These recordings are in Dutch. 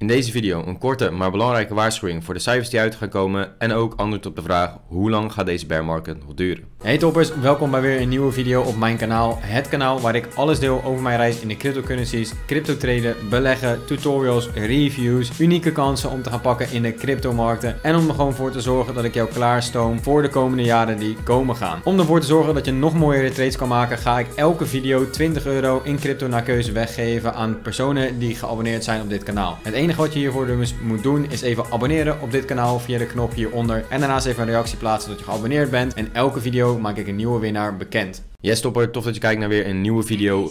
In deze video een korte maar belangrijke waarschuwing voor de cijfers die uit gaan komen en ook antwoord op de vraag hoe lang gaat deze bear market nog duren. Hey toppers, welkom bij weer een nieuwe video op mijn kanaal. Het kanaal waar ik alles deel over mijn reis in de cryptocurrencies, crypto traden, beleggen, tutorials, reviews, unieke kansen om te gaan pakken in de cryptomarkten en om er gewoon voor te zorgen dat ik jou klaarstoom voor de komende jaren die komen gaan. Om ervoor te zorgen dat je nog mooiere trades kan maken, ga ik elke video 20 euro in crypto naar keuze weggeven aan personen die geabonneerd zijn op dit kanaal. Het enige wat je hiervoor dus moet doen is even abonneren op dit kanaal via de knop hieronder en daarnaast even een reactie plaatsen dat je geabonneerd bent en elke video maak ik een nieuwe winnaar bekend. Yes stopper, tof dat je kijkt naar weer een nieuwe video.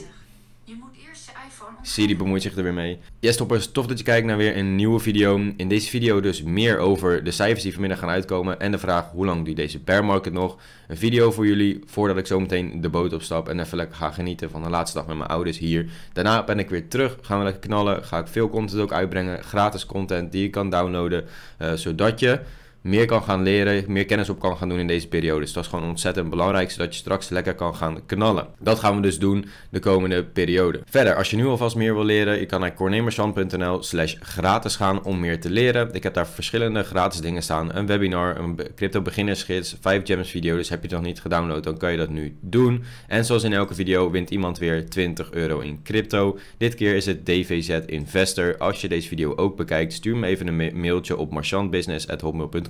Siri bemoeit zich er weer mee. Yes toppers, tof dat je kijkt naar weer een nieuwe video. In deze video dus meer over de cijfers die vanmiddag gaan uitkomen en de vraag hoe lang duurt deze bear market nog. Een video voor jullie voordat ik zo meteen de boot opstap en even lekker ga genieten van de laatste dag met mijn ouders hier. Daarna ben ik weer terug, gaan we lekker knallen, ga ik veel content ook uitbrengen, gratis content die je kan downloaden, eh, zodat je meer kan gaan leren, meer kennis op kan gaan doen in deze periode. Dus dat is gewoon ontzettend belangrijk, zodat je straks lekker kan gaan knallen. Dat gaan we dus doen de komende periode. Verder, als je nu alvast meer wil leren, je kan naar cornemarchand.nl slash gratis gaan om meer te leren. Ik heb daar verschillende gratis dingen staan. Een webinar, een crypto beginnersgids, 5 gems video. Dus heb je het nog niet gedownload, dan kan je dat nu doen. En zoals in elke video wint iemand weer 20 euro in crypto. Dit keer is het DVZ Investor. Als je deze video ook bekijkt, stuur me even een mailtje op marchandbusiness.hotmail.com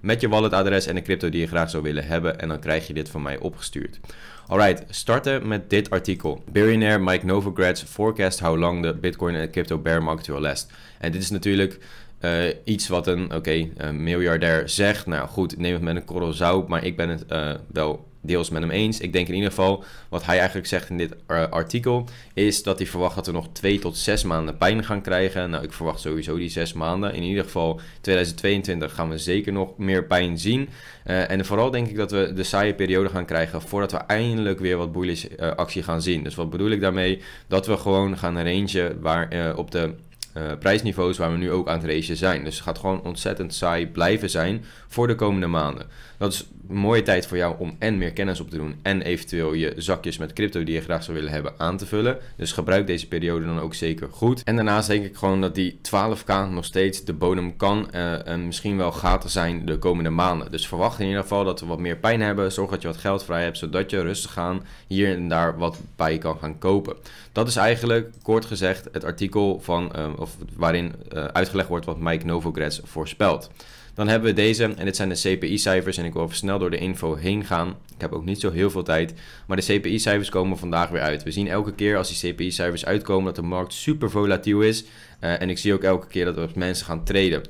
met je walletadres en de crypto die je graag zou willen hebben. En dan krijg je dit van mij opgestuurd. Alright, starten met dit artikel. Billionaire Mike Novogratz forecast how long the Bitcoin en crypto bear market will last. En dit is natuurlijk eh, iets wat een, oké, eh, miljardair zegt. Nou goed, neem het met een korrel zout, maar ik ben het eh, wel deels met hem eens. Ik denk in ieder geval, wat hij eigenlijk zegt in dit eh, artikel, is dat hij verwacht dat we nog twee tot zes maanden pijn gaan krijgen. Nou, ik verwacht sowieso die zes maanden. In ieder geval 2022 gaan we zeker nog meer pijn zien. Eh, en vooral denk ik dat we de saaie periode gaan krijgen voordat we eindelijk weer wat bullish eh, actie gaan zien. Dus wat bedoel ik daarmee? Dat we gewoon gaan rangen waar op de eh, prijsniveaus waar we nu ook aan het racen zijn. Dus het gaat gewoon ontzettend saai blijven zijn voor de komende maanden. Dat is een mooie tijd voor jou om en meer kennis op te doen en eventueel je zakjes met crypto die je graag zou willen hebben aan te vullen. Dus gebruik deze periode dan ook zeker goed. En daarnaast denk ik gewoon dat die 12k nog steeds de bodem kan eh, en misschien wel gaat zijn de komende maanden. Dus verwacht in ieder geval dat we wat meer pijn hebben. Zorg dat je wat geld vrij hebt zodat je rustig aan hier en daar wat bij kan gaan kopen. Dat is eigenlijk kort gezegd het artikel van eh, of waarin uh, uitgelegd wordt wat Mike Novogratz voorspelt. Dan hebben we deze, en dit zijn de CPI-cijfers. En ik wil even snel door de info heen gaan. Ik heb ook niet zo heel veel tijd. Maar de CPI-cijfers komen vandaag weer uit. We zien elke keer als die CPI-cijfers uitkomen dat de markt super volatiel is. Eh, en ik zie ook elke keer dat er mensen gaan traden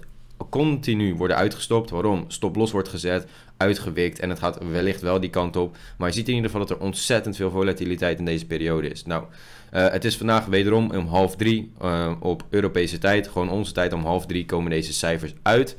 continu worden uitgestopt. Waarom? Stop los wordt gezet, uitgewikt en het gaat wellicht wel die kant op. Maar je ziet in ieder geval dat er ontzettend veel volatiliteit in deze periode is. Nou, eh, het is vandaag wederom om half drie eh, op Europese tijd. Gewoon onze tijd om half drie komen deze cijfers uit.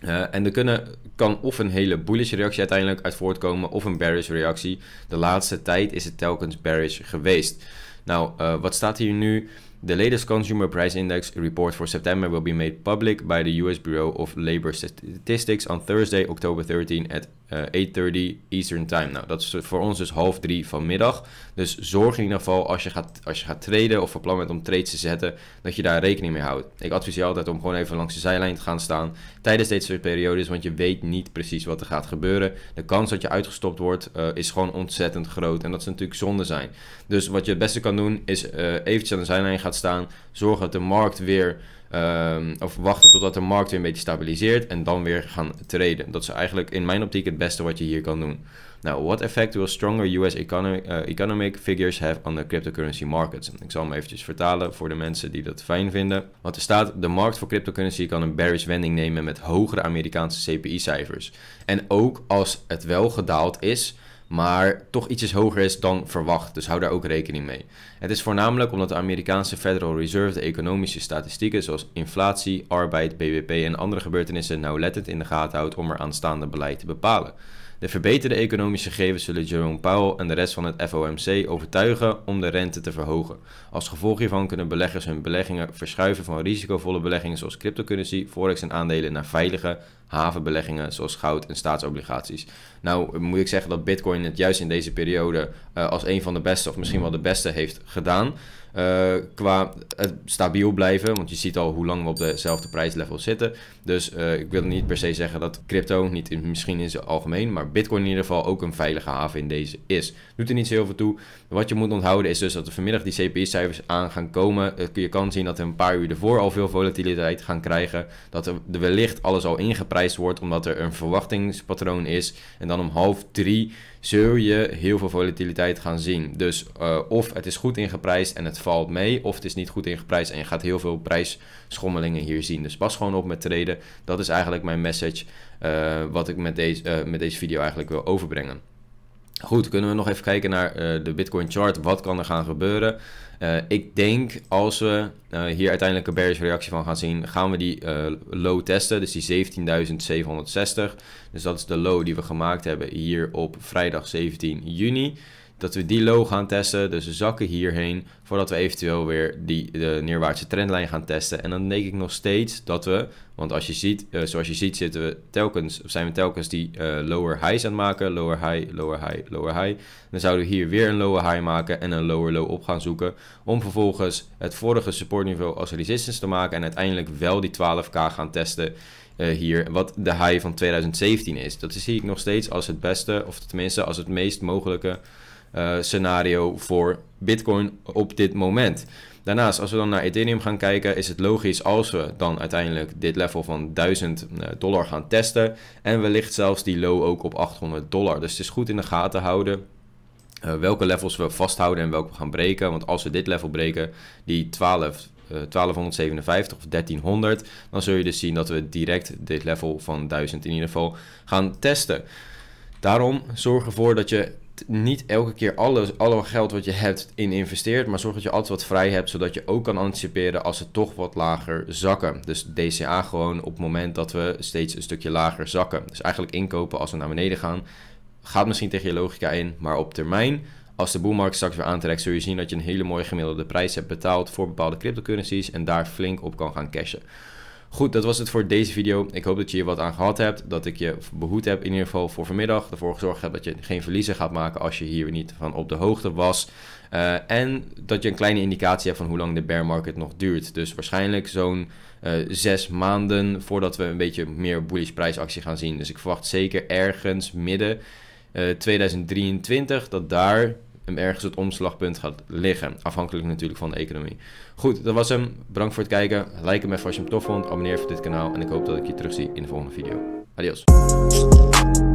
Eh, en er kunnen, kan of een hele bullish reactie uiteindelijk uit voortkomen of een bearish reactie. De laatste tijd is het telkens bearish geweest. Nou, wat staat hier nu? The latest Consumer Price Index report for September will be made public by the US Bureau of Labor Statistics on Thursday, October 13 at uh, 8:30 Eastern Time. Nou, dat is voor ons dus half drie vanmiddag. Dus zorg in ieder geval als je gaat, als je gaat traden of van plan bent om trades te zetten, dat je daar rekening mee houdt. Ik adviseer altijd om gewoon even langs de zijlijn te gaan staan tijdens deze periode periodes, want je weet niet precies wat er gaat gebeuren. De kans dat je uitgestopt wordt uh, is gewoon ontzettend groot en dat is natuurlijk zonde zijn. Dus wat je het beste kan doen is uh, eventjes aan de zijlijn gaan staan. Zorgen dat de markt weer. Ehm, of wachten totdat de markt weer een beetje stabiliseert. En dan weer gaan treden. Dat is eigenlijk in mijn optiek het beste wat je hier kan doen. Nou, what effect will stronger US economic, eh, economic figures have on the cryptocurrency markets? Ik zal hem eventjes vertalen voor de mensen die dat fijn vinden. Want er staat, de markt voor cryptocurrency kan een bearish wending nemen met hogere Amerikaanse CPI-cijfers. En ook als het wel gedaald is, maar toch ietsjes hoger is dan verwacht. Dus hou daar ook rekening mee. Het is voornamelijk omdat de Amerikaanse Federal Reserve de economische statistieken zoals inflatie, arbeid, BBP en andere gebeurtenissen nauwlettend in de gaten houdt om er aanstaande beleid te bepalen. De verbeterde economische gegevens zullen Jerome Powell en de rest van het FOMC overtuigen om de rente te verhogen. Als gevolg hiervan kunnen beleggers hun beleggingen verschuiven van risicovolle beleggingen zoals cryptocurrency, forex en aandelen naar veilige havenbeleggingen zoals goud en staatsobligaties. Nou moet ik zeggen dat Bitcoin het juist in deze periode eh, als een van de beste of misschien wel de beste heeft gedaan. Eh, qua het eh, stabiel blijven, want je ziet al hoe lang we op dezelfde prijslevel zitten. Dus eh, ik wil niet per se zeggen dat crypto, niet misschien in zijn algemeen, maar Bitcoin in ieder geval ook een veilige haven in deze is. Doet er niet zo heel veel toe. Wat je moet onthouden is dus dat er vanmiddag die CPI-cijfers aan gaan komen. Je kan zien dat we een paar uur ervoor al veel volatiliteit gaan krijgen. Dat er wellicht alles al ingeprijsd wordt, omdat er een verwachtingspatroon is. En dan om half drie zul je heel veel volatiliteit gaan zien. Dus of het is goed ingeprijsd en het valt mee of het is niet goed ingeprijsd. En je gaat heel veel prijsschommelingen hier zien. Dus pas gewoon op met treden. Dat is eigenlijk mijn message eh, wat ik met deze, eh, met deze video eigenlijk wil overbrengen. Goed, kunnen we nog even kijken naar eh, de Bitcoin chart. Wat kan er gaan gebeuren? ik denk als we hier uiteindelijk een bearish reactie van gaan zien, gaan we die low testen. Dus die 17.760. Dus dat is de low die we gemaakt hebben hier op vrijdag 17 juni dat we die low gaan testen. Dus we zakken hierheen voordat we eventueel weer die, de neerwaartse trendlijn gaan testen. En dan denk ik nog steeds dat we, want als je ziet, eh, zoals je ziet zitten we telkens, of zijn we telkens die eh, lower highs aan het maken. Lower high, lower high, lower high. Dan zouden we hier weer een lower high maken en een lower low op gaan zoeken. Om vervolgens het vorige supportniveau als resistance te maken. En uiteindelijk wel die 12k gaan testen. Eh, hier, wat de high van 2017 is. Dat zie ik nog steeds als het beste, of tenminste als het meest mogelijke eh, scenario voor Bitcoin op dit moment. Daarnaast, als we dan naar Ethereum gaan kijken, is het logisch als we dan uiteindelijk dit level van 1000 eh, dollar gaan testen. En wellicht zelfs die low ook op 800 dollar. Dus het is goed in de gaten houden. Eh, welke levels we vasthouden en welke we gaan breken. Want als we dit level breken, die 12, 1257 of 1300, dan zul je dus zien dat we direct dit level van 1000 in ieder geval gaan testen. Daarom zorg ervoor dat je niet elke keer alle, alle geld wat je hebt in investeert, maar zorg dat je altijd wat vrij hebt, zodat je ook kan anticiperen als ze toch wat lager zakken. Dus DCA gewoon op het moment dat we steeds een stukje lager zakken. Dus eigenlijk inkopen als we naar beneden gaan, gaat misschien tegen je logica in, maar op termijn, als de boelmarkt straks weer aantrekt, zul je zien dat je een hele mooie gemiddelde prijs hebt betaald voor bepaalde cryptocurrencies en daar flink op kan gaan cashen. Goed, dat was het voor deze video. Ik hoop dat je hier wat aan gehad hebt. Dat ik je behoed heb in ieder geval voor vanmiddag. Ervoor gezorgd heb dat je geen verliezen gaat maken als je hier niet van op de hoogte was. Eh, en dat je een kleine indicatie hebt van hoe lang de bear market nog duurt. Dus waarschijnlijk zo'n eh, zes maanden voordat we een beetje meer bullish prijsactie gaan zien. Dus ik verwacht zeker ergens midden 2023 eh, dat daar ergens het omslagpunt gaat liggen. Afhankelijk natuurlijk van de economie. Goed, dat was hem. Bedankt voor het kijken. Like hem even als je hem tof vond. Abonneer voor dit kanaal. En ik hoop dat ik je terugzie in de volgende video. Adios.